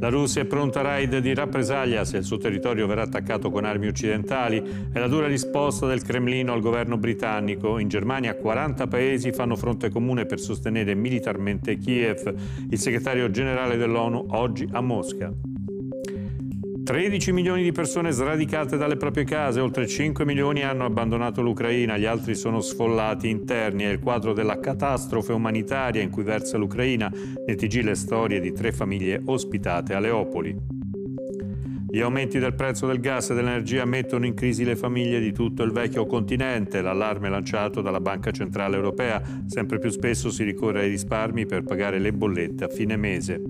La Russia è pronta a raid di rappresaglia se il suo territorio verrà attaccato con armi occidentali. È la dura risposta del Cremlino al governo britannico. In Germania 40 paesi fanno fronte comune per sostenere militarmente Kiev. Il segretario generale dell'ONU oggi a Mosca. 13 milioni di persone sradicate dalle proprie case, oltre 5 milioni hanno abbandonato l'Ucraina, gli altri sono sfollati interni. È il quadro della catastrofe umanitaria in cui versa l'Ucraina. Nel TG le storie di tre famiglie ospitate a Leopoli. Gli aumenti del prezzo del gas e dell'energia mettono in crisi le famiglie di tutto il vecchio continente. L'allarme lanciato dalla Banca Centrale Europea. Sempre più spesso si ricorre ai risparmi per pagare le bollette a fine mese.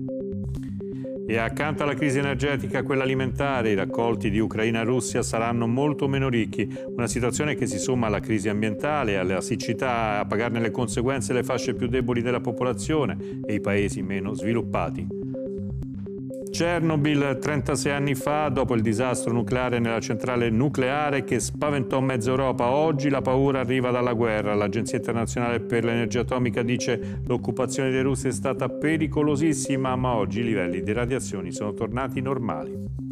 E accanto alla crisi energetica, quella alimentare, i raccolti di Ucraina e Russia saranno molto meno ricchi. Una situazione che si somma alla crisi ambientale, alla siccità, a pagarne le conseguenze le fasce più deboli della popolazione e i paesi meno sviluppati. Chernobyl 36 anni fa, dopo il disastro nucleare nella centrale nucleare che spaventò mezza Europa. Oggi la paura arriva dalla guerra. L'Agenzia internazionale per l'energia atomica dice l'occupazione dei russi è stata pericolosissima, ma oggi i livelli di radiazioni sono tornati normali.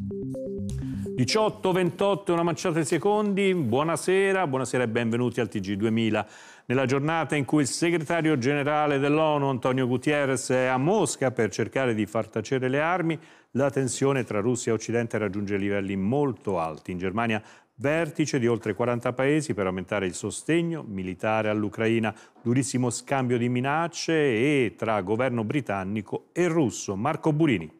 18, 28, una manciata di secondi. Buonasera, buonasera e benvenuti al TG2000 nella giornata in cui il segretario generale dell'ONU Antonio Gutierrez è a Mosca per cercare di far tacere le armi, la tensione tra Russia e Occidente raggiunge livelli molto alti. In Germania vertice di oltre 40 paesi per aumentare il sostegno militare all'Ucraina, durissimo scambio di minacce e tra governo britannico e russo. Marco Burini.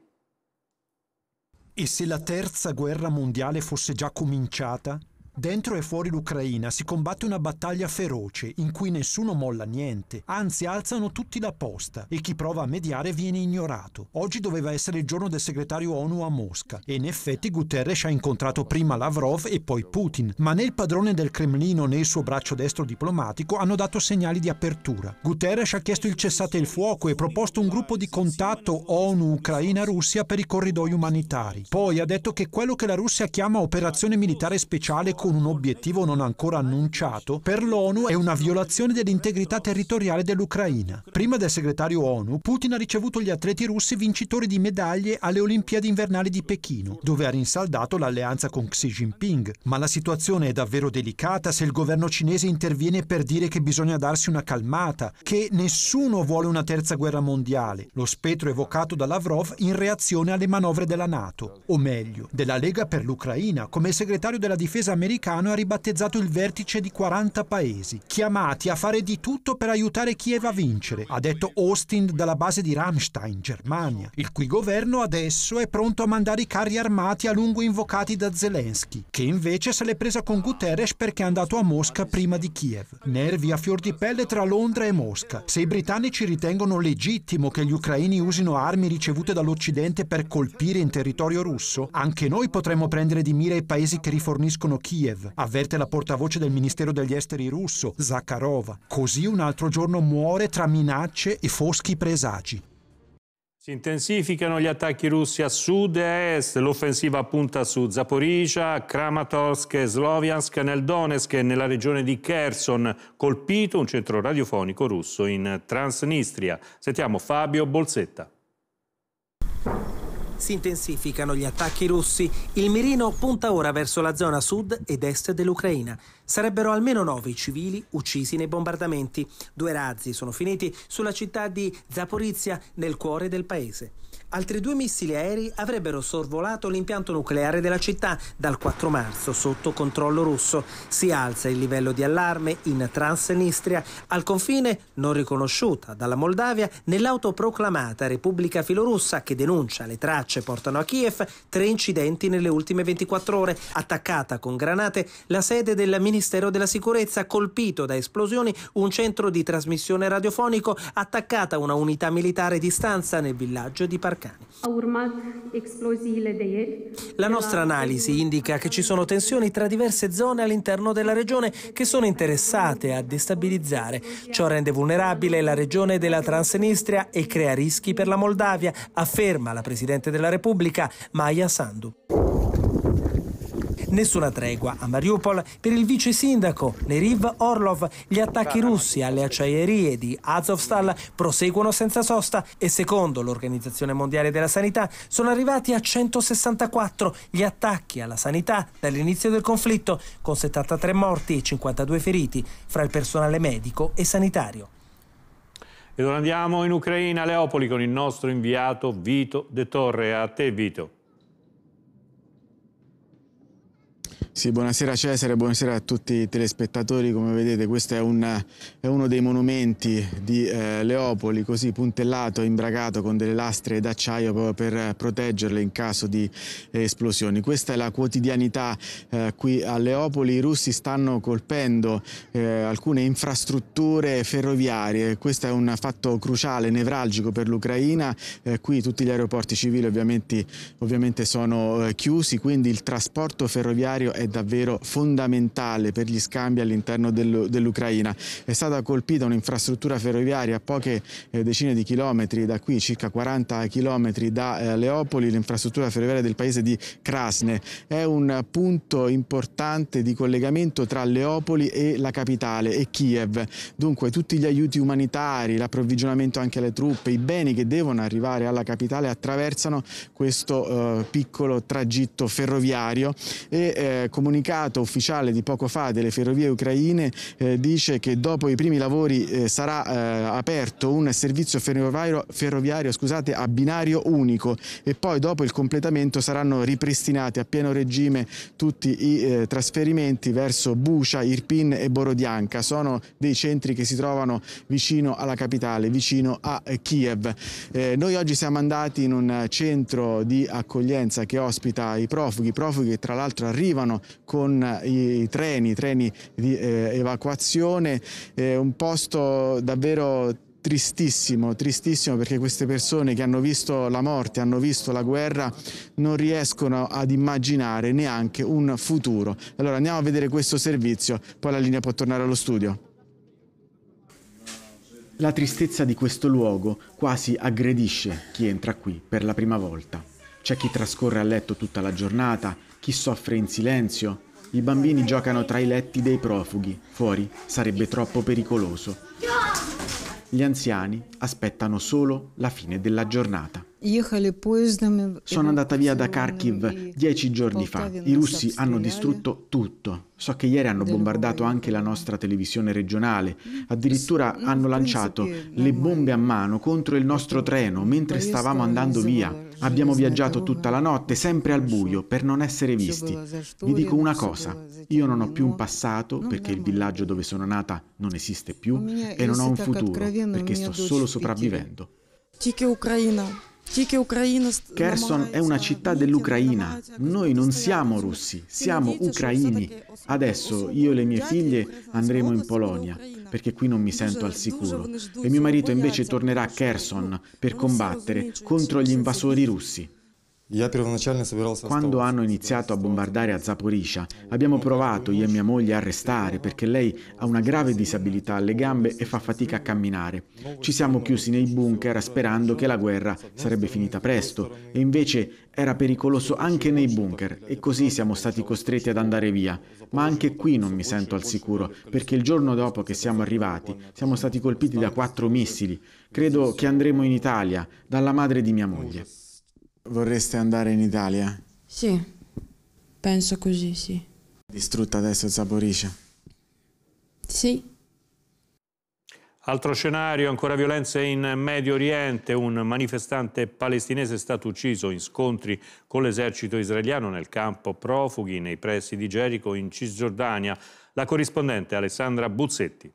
E se la terza guerra mondiale fosse già cominciata? Dentro e fuori l'Ucraina si combatte una battaglia feroce in cui nessuno molla niente, anzi alzano tutti la posta e chi prova a mediare viene ignorato. Oggi doveva essere il giorno del segretario ONU a Mosca e in effetti Guterres ha incontrato prima Lavrov e poi Putin, ma né il padrone del Cremlino né il suo braccio destro diplomatico hanno dato segnali di apertura. Guterres ha chiesto il cessate il fuoco e proposto un gruppo di contatto ONU-Ucraina-Russia per i corridoi umanitari. Poi ha detto che quello che la Russia chiama operazione militare speciale con un obiettivo non ancora annunciato, per l'ONU è una violazione dell'integrità territoriale dell'Ucraina. Prima del segretario ONU, Putin ha ricevuto gli atleti russi vincitori di medaglie alle Olimpiadi invernali di Pechino, dove ha rinsaldato l'alleanza con Xi Jinping. Ma la situazione è davvero delicata se il governo cinese interviene per dire che bisogna darsi una calmata, che nessuno vuole una terza guerra mondiale, lo spettro evocato da Lavrov in reazione alle manovre della Nato, o meglio, della Lega per l'Ucraina, come il segretario della difesa americana americano ha ribattezzato il vertice di 40 paesi, chiamati a fare di tutto per aiutare Kiev a vincere, ha detto Austin dalla base di Ramstein, Germania, il cui governo adesso è pronto a mandare i carri armati a lungo invocati da Zelensky, che invece se l'è presa con Guterres perché è andato a Mosca prima di Kiev. Nervi a fior di pelle tra Londra e Mosca. Se i britannici ritengono legittimo che gli ucraini usino armi ricevute dall'Occidente per colpire in territorio russo, anche noi potremmo prendere di mira i paesi che riforniscono Kiev Kiev, avverte la portavoce del Ministero degli Esteri russo, Zakharova. Così un altro giorno muore tra minacce e foschi presagi. Si intensificano gli attacchi russi a sud e a est, l'offensiva punta su Zaporizhia, Kramatorsk e Sloviansk nel Donetsk e nella regione di Kherson, colpito un centro radiofonico russo in Transnistria. Sentiamo Fabio Bolsetta. Si intensificano gli attacchi russi. Il mirino punta ora verso la zona sud ed est dell'Ucraina. Sarebbero almeno nove i civili uccisi nei bombardamenti. Due razzi sono finiti sulla città di Zaporizia, nel cuore del paese. Altri due missili aerei avrebbero sorvolato l'impianto nucleare della città dal 4 marzo sotto controllo russo. Si alza il livello di allarme in Transnistria, al confine non riconosciuta dalla Moldavia nell'autoproclamata Repubblica Filorussa che denuncia le tracce portano a Kiev tre incidenti nelle ultime 24 ore. Attaccata con granate la sede del Ministero della Sicurezza, colpito da esplosioni un centro di trasmissione radiofonico, attaccata una unità militare di stanza nel villaggio di Parc Barcani. La nostra analisi indica che ci sono tensioni tra diverse zone all'interno della regione che sono interessate a destabilizzare. Ciò rende vulnerabile la regione della Transnistria e crea rischi per la Moldavia, afferma la Presidente della Repubblica Maya Sandu. Nessuna tregua a Mariupol per il vice sindaco Neriv Orlov. Gli attacchi russi alle acciaierie di Azovstal proseguono senza sosta e secondo l'Organizzazione Mondiale della Sanità sono arrivati a 164 gli attacchi alla sanità dall'inizio del conflitto, con 73 morti e 52 feriti fra il personale medico e sanitario. Ed ora andiamo in Ucraina, Leopoli, con il nostro inviato Vito De Torre. A te Vito. Sì, buonasera Cesare, buonasera a tutti i telespettatori, come vedete questo è, un, è uno dei monumenti di eh, Leopoli, così puntellato, imbragato con delle lastre d'acciaio proprio per proteggerle in caso di eh, esplosioni. Questa è la quotidianità eh, qui a Leopoli, i russi stanno colpendo eh, alcune infrastrutture ferroviarie, questo è un fatto cruciale, nevralgico per l'Ucraina, eh, qui tutti gli aeroporti civili ovviamente, ovviamente sono eh, chiusi, quindi il trasporto ferroviario è davvero fondamentale per gli scambi all'interno dell'Ucraina. È stata colpita un'infrastruttura ferroviaria a poche eh, decine di chilometri da qui, circa 40 chilometri da eh, Leopoli, l'infrastruttura ferroviaria del paese di Krasne. È un punto importante di collegamento tra Leopoli e la capitale e Kiev. Dunque tutti gli aiuti umanitari, l'approvvigionamento anche alle truppe, i beni che devono arrivare alla capitale attraversano questo eh, piccolo tragitto ferroviario e eh, comunicato ufficiale di poco fa delle ferrovie ucraine eh, dice che dopo i primi lavori eh, sarà eh, aperto un servizio ferroviario, ferroviario scusate, a binario unico e poi dopo il completamento saranno ripristinati a pieno regime tutti i eh, trasferimenti verso Bucia, Irpin e Borodianca. Sono dei centri che si trovano vicino alla capitale, vicino a eh, Kiev. noi oggi siamo andati in un centro di accoglienza che ospita i profughi, profughi che tra l'altro arrivano con eh, i treni, i treni di eh, evacuazione, eh, un posto davvero tristissimo, tristissimo perché queste persone che hanno visto la morte, hanno visto la guerra, non riescono ad immaginare neanche un futuro. Allora andiamo a vedere questo servizio, poi la linea può tornare allo studio. La tristezza di questo luogo quasi aggredisce chi entra qui per la prima volta. C'è chi trascorre a letto tutta la giornata, chi soffre in silenzio? I bambini giocano tra i letti dei profughi, fuori sarebbe troppo pericoloso. Gli anziani aspettano solo la fine della giornata. Sono andata via da Kharkiv dieci giorni fa. I russi hanno distrutto tutto. So che ieri hanno bombardato anche la nostra televisione regionale. Mm. Addirittura hanno lanciato le bombe a mano contro il nostro treno mentre stavamo andando via. Abbiamo viaggiato tutta la notte, sempre al buio, per non essere visti. Vi dico una cosa, io non ho più un passato perché il villaggio dove sono nata non esiste più e non ho un futuro perché sto solo sopravvivendo. Тільки Україна Kherson è una città dell'Ucraina. Noi non siamo russi, siamo ucraini. Adesso io e le mie figlie andremo in Polonia perché qui non mi sento al sicuro e mio marito invece tornerà a Kherson per combattere contro gli invasori russi. Quando hanno iniziato a bombardare a Zaporizia, abbiamo provato io e mia moglie a restare perché lei ha una grave disabilità alle gambe e fa fatica a camminare. Ci siamo chiusi nei bunker sperando che la guerra sarebbe finita presto e invece era pericoloso anche nei bunker e così siamo stati costretti ad andare via. Ma anche qui non mi sento al sicuro perché il giorno dopo che siamo arrivati siamo stati colpiti da quattro missili. Credo che andremo in Italia dalla madre di mia moglie. Vorreste andare in Italia? Sì, penso così, sì. Distrutta adesso Zaporizia? Sì. Altro scenario, ancora violenze in Medio Oriente. Un manifestante palestinese è stato ucciso in scontri con l'esercito israeliano nel campo profughi nei pressi di Gerico in Cisgiordania. La corrispondente Alessandra Buzzetti.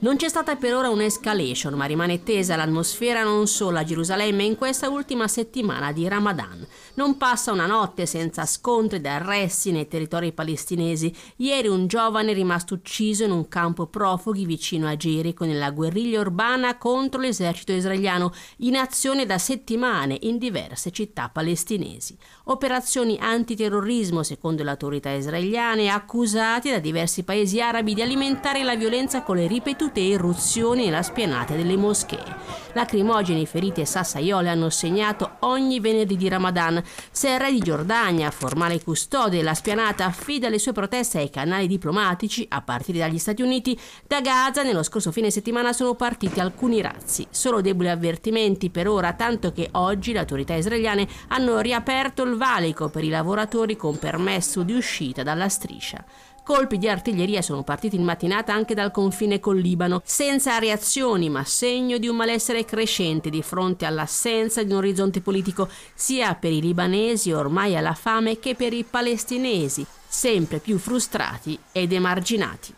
Non c'è stata per ora un'escalation, ma rimane tesa l'atmosfera non solo a Gerusalemme in questa ultima settimana di Ramadan. Non passa una notte senza scontri ed arresti nei territori palestinesi. Ieri un giovane è rimasto ucciso in un campo profughi vicino a Gerico nella guerriglia urbana contro l'esercito israeliano, in azione da settimane in diverse città palestinesi. Operazioni antiterrorismo, secondo le autorità israeliane, accusate da diversi paesi arabi di alimentare la violenza con le ripetute ricadute irruzioni nella spianata delle moschee. Lacrimogeni, ferite e sassaiole hanno segnato ogni venerdì di Ramadan. Se il re di Giordania, formale custode della spianata, affida le sue proteste ai canali diplomatici, a partire dagli Stati Uniti, da Gaza nello scorso fine settimana sono partiti alcuni razzi. Solo deboli avvertimenti per ora, tanto che oggi le autorità israeliane hanno riaperto il valico per i lavoratori con permesso di uscita dalla striscia. Colpi di artiglieria sono partiti in mattinata anche dal confine col Libano, senza reazioni ma segno di un malessere crescente di fronte all'assenza di un orizzonte politico sia per i libanesi ormai alla fame che per i palestinesi, sempre più frustrati ed emarginati.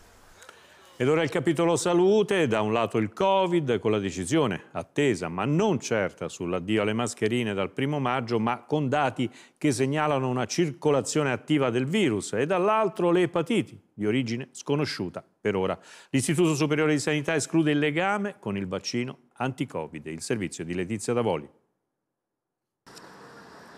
Ed ora il capitolo salute, da un lato il Covid con la decisione attesa ma non certa sull'addio alle mascherine dal primo maggio ma con dati che segnalano una circolazione attiva del virus e dall'altro le epatiti di origine sconosciuta per ora. L'Istituto Superiore di Sanità esclude il legame con il vaccino anti-Covid, il servizio di Letizia Davoli.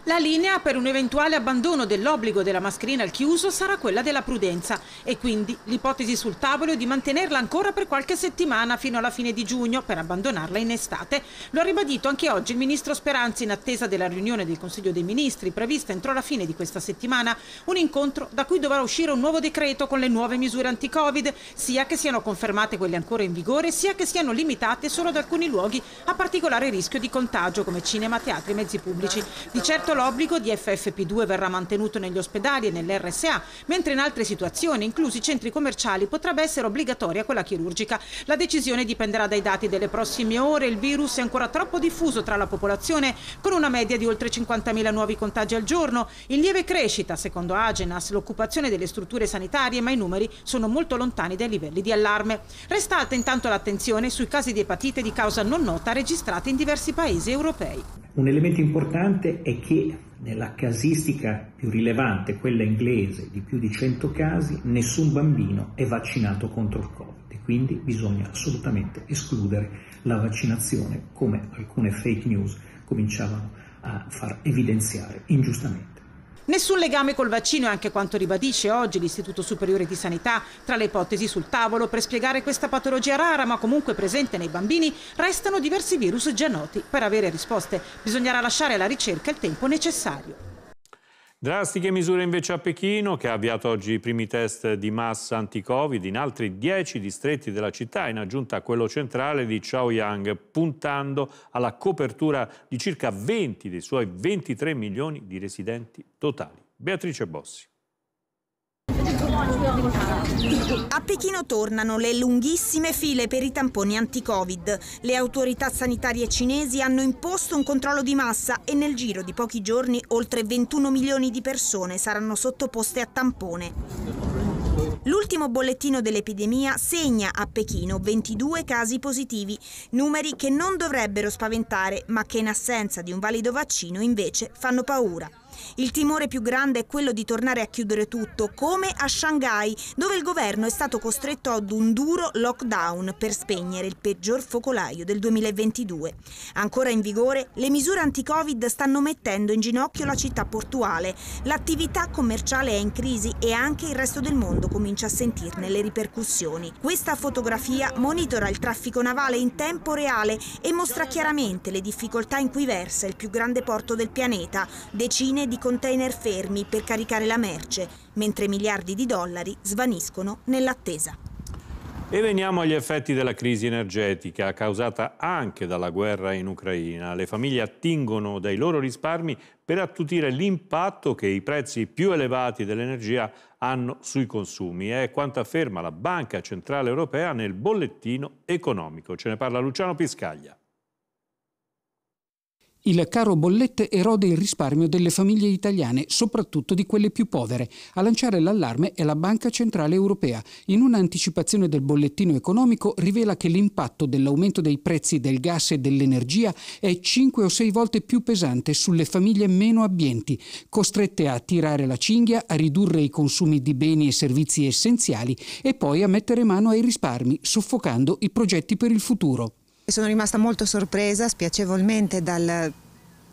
La linea per un eventuale abbandono dell'obbligo della mascherina al chiuso sarà quella della prudenza e quindi l'ipotesi sul tavolo è di mantenerla ancora per qualche settimana fino alla fine di giugno per abbandonarla in estate. Lo ha ribadito anche oggi il ministro Speranzi in attesa della riunione del Consiglio dei Ministri prevista entro la fine di questa settimana, un incontro da cui dovrà uscire un nuovo decreto con le nuove misure anti-Covid, sia che siano confermate quelle ancora in vigore, sia che siano limitate solo ad alcuni luoghi a particolare rischio di contagio come cinema, teatri e mezzi pubblici. Di certo Intanto l'obbligo di FFP2 verrà mantenuto negli ospedali e nell'RSA, mentre in altre situazioni, inclusi i centri commerciali, potrebbe essere obbligatoria quella chirurgica. La decisione dipenderà dai dati delle prossime ore. Il virus è ancora troppo diffuso tra la popolazione, con una media di oltre 50.000 nuovi contagi al giorno. In lieve crescita, secondo Agenas, l'occupazione delle strutture sanitarie, ma i numeri sono molto lontani dai livelli di allarme. Resta alta intanto l'attenzione sui casi di epatite di causa non nota registrati in diversi paesi europei. Un elemento importante è che nella casistica più rilevante, quella inglese, di più di 100 casi, nessun bambino è vaccinato contro il Covid. Quindi bisogna assolutamente escludere la vaccinazione, come alcune fake news cominciavano a far evidenziare ingiustamente. Nessun legame col vaccino è anche quanto ribadisce oggi l'Istituto Superiore di Sanità. Tra le ipotesi sul tavolo per spiegare questa patologia rara ma comunque presente nei bambini restano diversi virus già noti. Per avere risposte bisognerà lasciare alla ricerca il tempo necessario. Drastiche misure invece a Pechino, che ha avviato oggi i primi test di massa anti-Covid in altri dieci distretti della città, in aggiunta a quello centrale di Chaoyang, puntando alla copertura di circa 20 dei suoi 23 milioni di residenti totali. Beatrice Bossi. A Pechino tornano le lunghissime file per i tamponi anti-Covid. Le autorità sanitarie cinesi hanno imposto un controllo di massa e nel giro di pochi giorni oltre 21 milioni di persone saranno sottoposte a tampone. L'ultimo bollettino dell'epidemia segna a Pechino 22 casi positivi, numeri che non dovrebbero spaventare ma che in assenza di un valido vaccino invece fanno paura. Il timore più grande è quello di tornare a chiudere tutto, come a Shanghai, dove il governo è stato costretto ad un duro lockdown per spegnere il peggior focolaio del 2022. Ancora in vigore, le misure anti-Covid stanno mettendo in ginocchio la città portuale. L'attività commerciale è in crisi e anche il resto del mondo comincia a sentirne le ripercussioni. Questa fotografia monitora il traffico navale in tempo reale e mostra chiaramente le difficoltà in cui versa il più grande porto del pianeta, decine di di container fermi per caricare la merce, mentre miliardi di dollari svaniscono nell'attesa. E veniamo agli effetti della crisi energetica causata anche dalla guerra in Ucraina. Le famiglie attingono dai loro risparmi per attutire l'impatto che i prezzi più elevati dell'energia hanno sui consumi. È quanto afferma la Banca Centrale Europea nel bollettino economico. Ce ne parla Luciano Piscaglia. Il caro bollette erode il risparmio delle famiglie italiane, soprattutto di quelle più povere. A lanciare l'allarme è la Banca Centrale Europea. In un'anticipazione del bollettino economico rivela che l'impatto dell'aumento dei prezzi del gas e dell'energia è 5 o 6 volte più pesante sulle famiglie meno abbienti, costrette a tirare la cinghia, a ridurre i consumi di beni e servizi essenziali e poi a mettere mano ai risparmi, soffocando i progetti per il futuro. Sono rimasta molto sorpresa, spiacevolmente, dal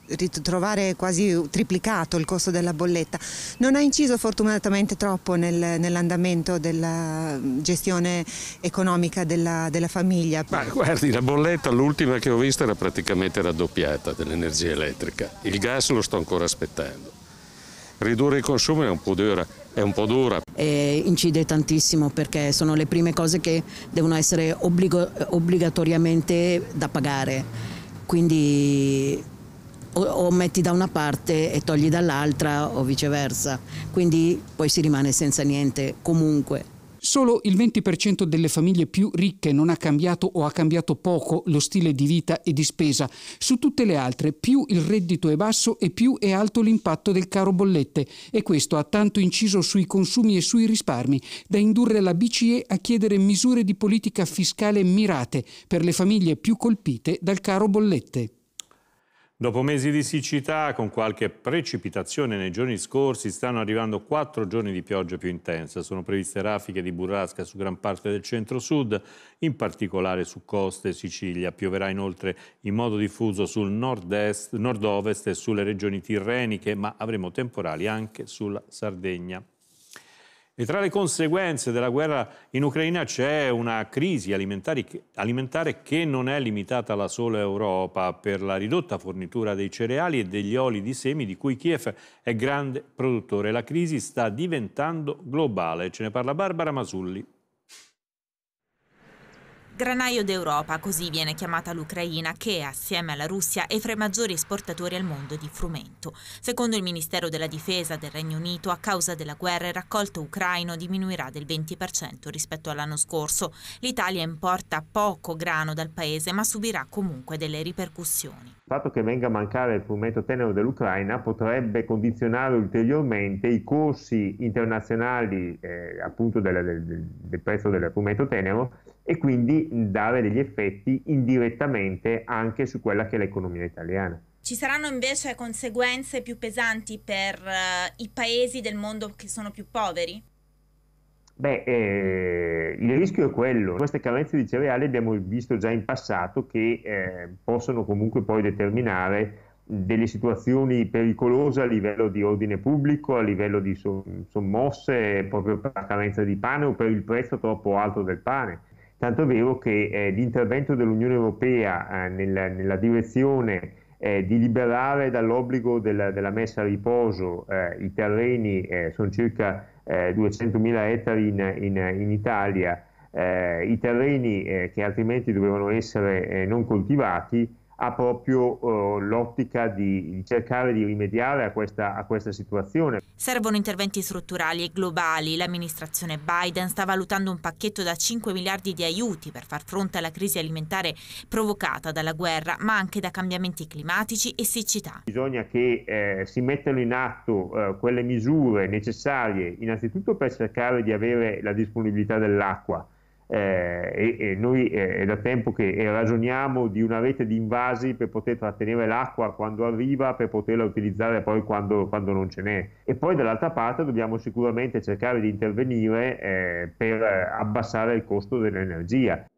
ritrovare quasi triplicato il costo della bolletta. Non ha inciso fortunatamente troppo nel, nell'andamento della gestione economica della, della, famiglia. Ma guardi, la bolletta, l'ultima che ho vista, era praticamente raddoppiata dell'energia elettrica. Il gas lo sto ancora aspettando ridurre il consumo è un po' dura. È Un po dura. incide tantissimo perché sono le prime cose che devono essere obbligo, obbligatoriamente da pagare, quindi o, o metti da una parte e togli dall'altra o viceversa, quindi poi si rimane senza niente comunque. Solo il 20% delle famiglie più ricche non ha cambiato o ha cambiato poco lo stile di vita e di spesa. Su tutte le altre, più il reddito è basso e più è alto l'impatto del caro bollette e questo ha tanto inciso sui consumi e sui risparmi da indurre la BCE a chiedere misure di politica fiscale mirate per le famiglie più colpite dal caro bollette. Dopo mesi di siccità, con qualche precipitazione nei giorni scorsi, stanno arrivando quattro giorni di pioggia più intensa. Sono previste raffiche di burrasca su gran parte del centro-sud, in particolare su coste e Sicilia. Pioverà inoltre in modo diffuso sul nord-ovest nord e sulle regioni tirreniche, ma avremo temporali anche sulla Sardegna. E tra le conseguenze della guerra in Ucraina c'è una crisi alimentare che non è limitata alla sola Europa per la ridotta fornitura dei cereali e degli oli di semi di cui Kiev è grande produttore. La crisi sta diventando globale. Ce ne parla Barbara Masulli. Granaio d'Europa, così viene chiamata l'Ucraina, che assieme alla Russia è fra i maggiori esportatori al mondo di frumento. Secondo il Ministero della Difesa del Regno Unito, a causa della guerra il raccolto ucraino diminuirà del 20% rispetto all'anno scorso. L'Italia importa poco grano dal paese, ma subirà comunque delle ripercussioni. Il fatto che venga a mancare il frumento tenero dell'Ucraina potrebbe condizionare ulteriormente i corsi internazionali eh, appunto del, del, del prezzo del frumento tenero e quindi dare degli effetti indirettamente anche su quella che è l'economia italiana. Ci saranno invece conseguenze più pesanti per uh, i paesi del mondo che sono più poveri? Beh, eh, il rischio è quello. Queste carenze di cereali abbiamo visto già in passato che eh, possono comunque poi determinare delle situazioni pericolose a livello di ordine pubblico, a livello di sommosse proprio per la carenza di pane o per il prezzo troppo alto del pane tanto è vero che eh, l'intervento dell'Unione Europea eh, nel, nella direzione eh, di liberare dall'obbligo della, della messa a riposo eh, i terreni, eh, sono circa 200.000 eh, ettari in, in, in Italia, i terreni che altrimenti dovevano essere non coltivati, ha proprio eh, l'ottica di, di, cercare di rimediare a questa, a questa situazione. Servono interventi strutturali e globali. L'amministrazione Biden sta valutando un pacchetto da 5 miliardi di aiuti per far fronte alla crisi alimentare provocata dalla guerra, ma anche da cambiamenti climatici e siccità. Bisogna che eh, si mettano in atto eh, quelle misure necessarie innanzitutto per cercare di avere la disponibilità dell'acqua, eh, e, e, noi eh, è da tempo che eh, ragioniamo di una rete di invasi per poter trattenere l'acqua quando arriva, per poterla utilizzare poi quando, quando non ce n'è. E poi dall'altra parte dobbiamo sicuramente cercare di intervenire eh, per abbassare il costo dell'energia.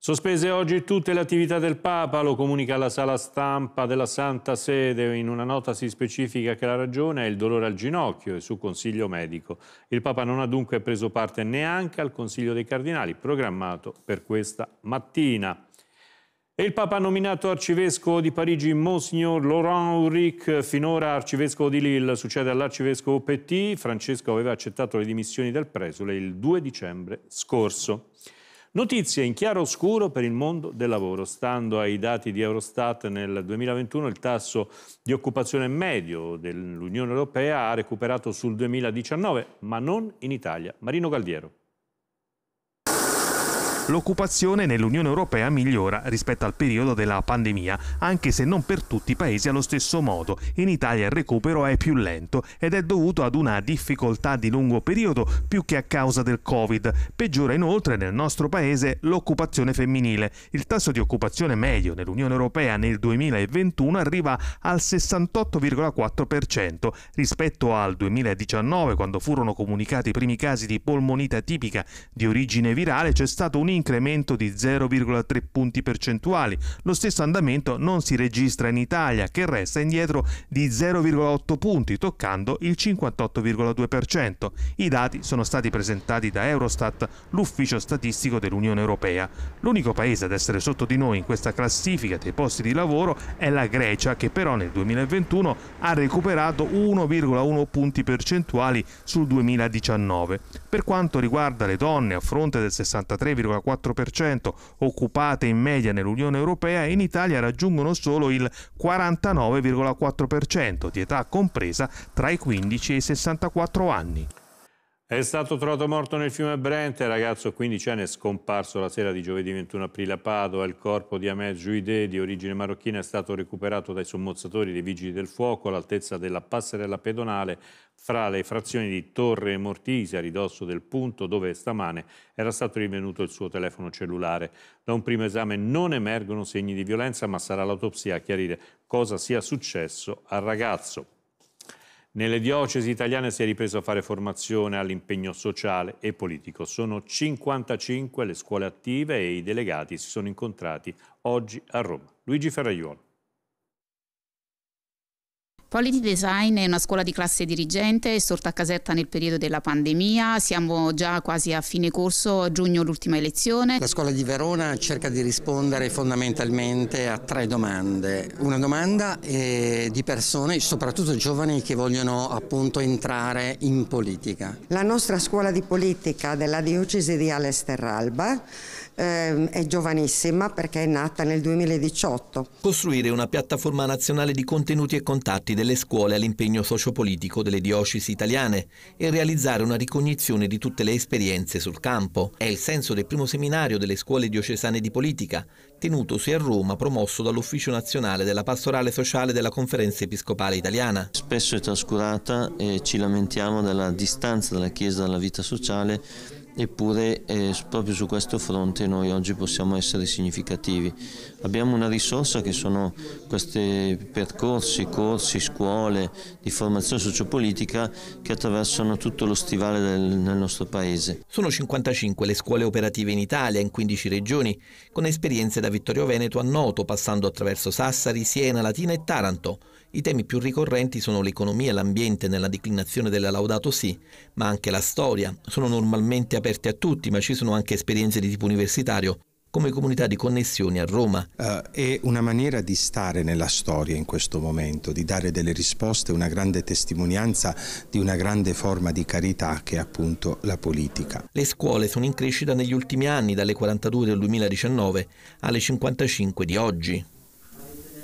Sospese oggi tutte le attività del Papa, lo comunica la sala stampa della Santa Sede. In una nota si specifica che la ragione è il dolore al ginocchio e su consiglio medico. Il Papa non ha dunque preso parte neanche al Consiglio dei Cardinali, programmato per questa mattina. E il Papa ha nominato arcivescovo di Parigi Monsignor Laurent Ulrich, finora arcivescovo di Lille, succede all'arcivescovo Petit. Francesco aveva accettato le dimissioni del presule il 2 dicembre scorso. Notizie in chiaro oscuro per il mondo del lavoro. Stando ai dati di Eurostat nel 2021 il tasso di occupazione medio dell'Unione Europea ha recuperato sul 2019, ma non in Italia. Marino Galdiero. L'occupazione nell'Unione Europea migliora rispetto al periodo della pandemia, anche se non per tutti i paesi allo stesso modo. In Italia il recupero è più lento ed è dovuto ad una difficoltà di lungo periodo più che a causa del Covid. Peggiora inoltre nel nostro paese l'occupazione femminile. Il tasso di occupazione medio nell'Unione Europea nel 2021 arriva al 68,4% rispetto al 2019 quando furono comunicati i primi casi di polmonite tipica di origine virale c'è stato un incremento di 0,3 punti percentuali. Lo stesso andamento non si registra in Italia, che resta indietro di 0,8 punti, toccando il 58,2%. I dati sono stati presentati da Eurostat, l'ufficio statistico dell'Unione Europea. L'unico paese ad essere sotto di noi in questa classifica dei posti di lavoro è la Grecia, che però nel 2021 ha recuperato 1,1 punti percentuali sul 2019. Per quanto riguarda le donne, a fronte del 63,4% 44% occupate in media nell'Unione Europea e in Italia raggiungono solo il 49,4% di età compresa tra i 15 e i 64 anni. È stato trovato morto nel fiume Brente, ragazzo 15 anni, è scomparso la sera di giovedì 21 aprile a Padova. Il corpo di Ahmed Jouide, di origine marocchina, è stato recuperato dai sommozzatori dei Vigili del Fuoco all'altezza della passerella pedonale fra le frazioni di Torre e Mortisi, a ridosso del punto dove stamane era stato rinvenuto il suo telefono cellulare. Da un primo esame non emergono segni di violenza, ma sarà l'autopsia a chiarire cosa sia successo al ragazzo. Nelle diocesi italiane si è ripreso a fare formazione all'impegno sociale e politico. Sono 55 le scuole attive e i delegati si sono incontrati oggi a Roma. Luigi Ferraiuolo. Quality Design è una scuola di classe dirigente, è sorta a casetta nel periodo della pandemia, siamo già quasi a fine corso, a giugno l'ultima elezione. La scuola di Verona cerca di rispondere fondamentalmente a tre domande. Una domanda è di persone, soprattutto giovani, che vogliono appunto entrare in politica. La nostra scuola di politica della diocesi di Alesterralba eh, è giovanissima perché è nata nel 2018. Costruire una piattaforma nazionale di contenuti e contatti delle scuole all'impegno sociopolitico delle diocesi italiane e realizzare una ricognizione di tutte le esperienze sul campo è il senso del primo seminario delle scuole diocesane di politica, tenutosi a Roma promosso dall'Ufficio Nazionale della Pastorale Sociale della Conferenza Episcopale Italiana. Spesso è trascurata e ci lamentiamo della distanza della Chiesa dalla vita sociale eppure eh, proprio su questo fronte noi oggi possiamo essere significativi. Abbiamo una risorsa che sono questi percorsi, corsi, scuole di formazione sociopolitica che attraversano tutto lo stivale del, nel nostro paese. Sono 55 le scuole operative in Italia, in 15 regioni, con esperienze da Vittorio Veneto a Noto, passando attraverso Sassari, Siena, Latina e Taranto i temi più ricorrenti sono l'economia e l'ambiente nella declinazione della Laudato Si, ma anche la storia. Sono normalmente aperte a tutti, ma ci sono anche esperienze di tipo universitario, come comunità di connessioni a Roma. Uh, è una maniera di stare nella storia in questo momento, di dare delle risposte, una grande testimonianza di una grande forma di carità che è appunto la politica. Le scuole sono in crescita negli ultimi anni, dalle 42 del 2019 alle 55 di oggi.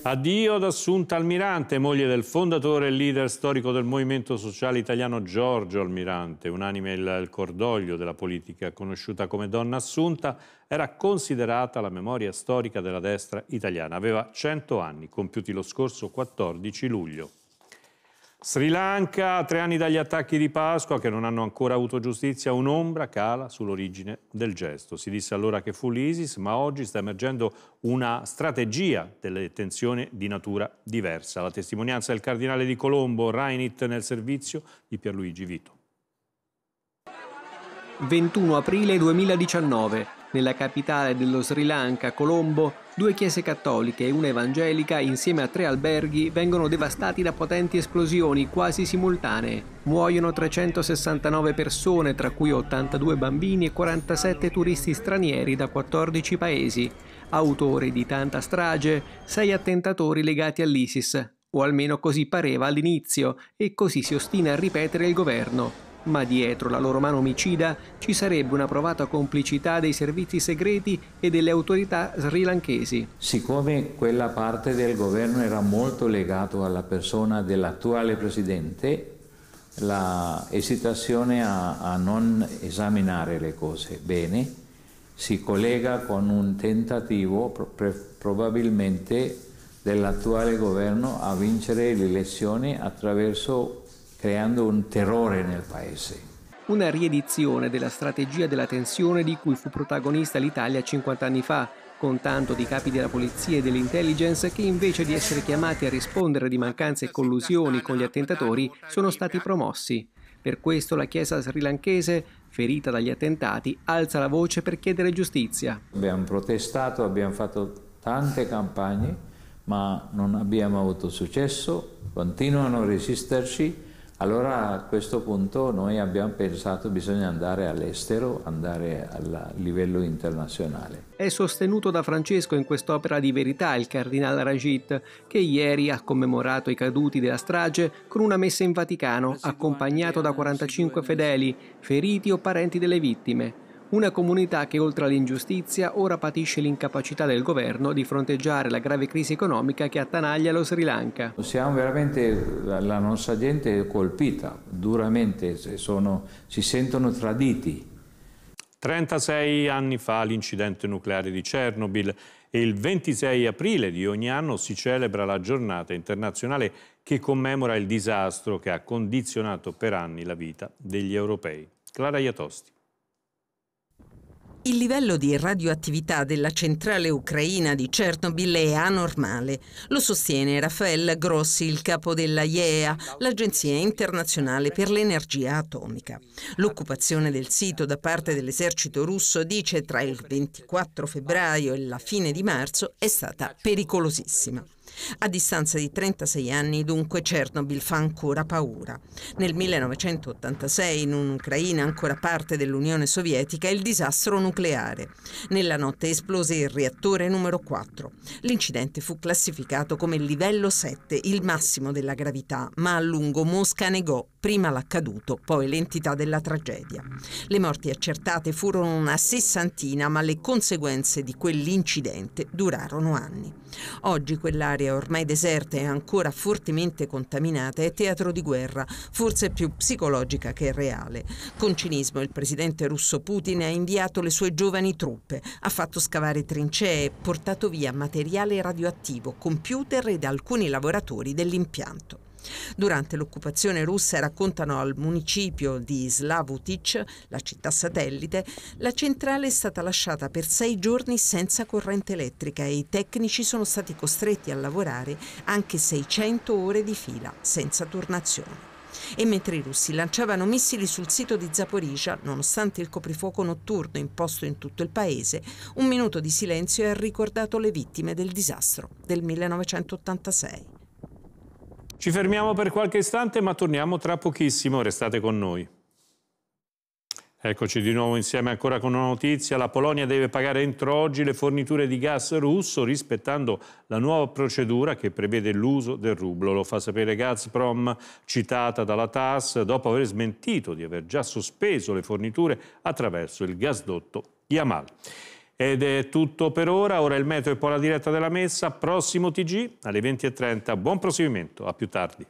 Addio ad Assunta Almirante, moglie del fondatore e leader storico del Movimento Sociale Italiano Giorgio Almirante. Unanime il, il cordoglio della politica, conosciuta come donna Assunta, era considerata la memoria storica della destra italiana. Aveva 100 anni, compiuti lo scorso 14 luglio. Sri Lanka, tre anni dagli attacchi di Pasqua che non hanno ancora avuto giustizia, un'ombra cala sull'origine del gesto. Si disse allora che fu l'ISIS, ma oggi sta emergendo una strategia delle tensioni di natura diversa. La testimonianza del cardinale di Colombo, Reinit, nel servizio di Pierluigi Vito. 21 aprile 2019. Nella capitale dello Sri Lanka, Colombo, due chiese cattoliche e una evangelica, insieme a tre alberghi, vengono devastati da potenti esplosioni quasi simultanee. Muoiono 369 persone, tra cui 82 bambini e 47 turisti stranieri da 14 paesi, autore di tanta strage, sei attentatori legati all'ISIS, o almeno così pareva all'inizio, e così si ostina a ripetere il governo ma dietro la loro mano omicida ci sarebbe una provata complicità dei servizi segreti e delle autorità sri lankesi. Siccome quella parte del governo era molto legata alla persona dell'attuale presidente, la esitazione a, a non esaminare le cose bene si collega con un tentativo pre- probabilmente dell'attuale governo a vincere le elezioni attraverso creando un terrore nel paese. Una riedizione della strategia della tensione di cui fu protagonista l'Italia 50 anni fa, con tanto di capi della polizia e dell'intelligence che invece di essere chiamati a rispondere di mancanze e collusioni con gli attentatori sono stati promossi. Per questo la Chiesa srilanchese, ferita dagli attentati, alza la voce per chiedere giustizia. Abbiamo protestato, abbiamo fatto tante campagne, ma non abbiamo avuto successo, continuano a resisterci allora a questo punto noi abbiamo pensato che bisogna andare all'estero, andare a livello internazionale. È sostenuto da Francesco in quest'opera di verità il cardinale Rajit, che ieri ha commemorato i caduti della strage con una messa in Vaticano, accompagnato da 45 fedeli, feriti o parenti delle vittime. Una comunità che oltre all'ingiustizia ora patisce l'incapacità del governo di fronteggiare la grave crisi economica che attanaglia lo Sri Lanka. Siamo veramente, la nostra gente è colpita duramente, sono, si sentono traditi. 36 anni fa l'incidente nucleare di Chernobyl e il 26 aprile di ogni anno si celebra la giornata internazionale che commemora il disastro che ha condizionato per anni la vita degli europei. Clara Iatosti. Il livello di radioattività della centrale ucraina di Chernobyl è anormale. Lo sostiene Rafael Grossi, il capo della IEA, l'Agenzia internazionale per l'energia atomica. L'occupazione del sito da parte dell'esercito russo, dice, tra il 24 febbraio e la fine di marzo è stata pericolosissima. A distanza di 36 anni, dunque, Chernobyl fa ancora paura. Nel 1986, in un'Ucraina ancora parte dell'Unione Sovietica, il disastro nucleare. Nella notte esplose il reattore numero 4. L'incidente fu classificato come livello 7, il massimo della gravità, ma a lungo Mosca negò prima l'accaduto, poi l'entità della tragedia. Le morti accertate furono una sessantina, ma le conseguenze di quell'incidente durarono anni. Oggi quell'area area ormai deserte e ancora fortemente contaminate è teatro di guerra, forse più psicologica che reale. Con cinismo il presidente russo Putin ha inviato le sue giovani truppe, ha fatto scavare trincee, portato via materiale radioattivo, computer ed alcuni lavoratori dell'impianto. Durante l'occupazione russa raccontano al municipio di Slavutic, la città satellite, la centrale è stata lasciata per sei giorni senza corrente elettrica e i tecnici sono stati costretti a lavorare anche 600 ore di fila, senza turnazione e mentre i russi lanciavano missili sul sito di Zaporizia, nonostante il coprifuoco notturno imposto in tutto il paese, un minuto di silenzio ha ricordato le vittime del disastro del 1986. Ci fermiamo per qualche istante ma torniamo tra pochissimo, restate con noi. Eccoci di nuovo insieme ancora con una notizia. La Polonia deve pagare entro oggi le forniture di gas russo rispettando la nuova procedura che prevede l'uso del rublo. Lo fa sapere Gazprom, citata dalla TAS, dopo aver smentito di aver già sospeso le forniture attraverso il gasdotto Yamal. Ed è tutto per ora, ora il meteo e poi la diretta della messa, prossimo TG alle 20.30, buon proseguimento, a più tardi.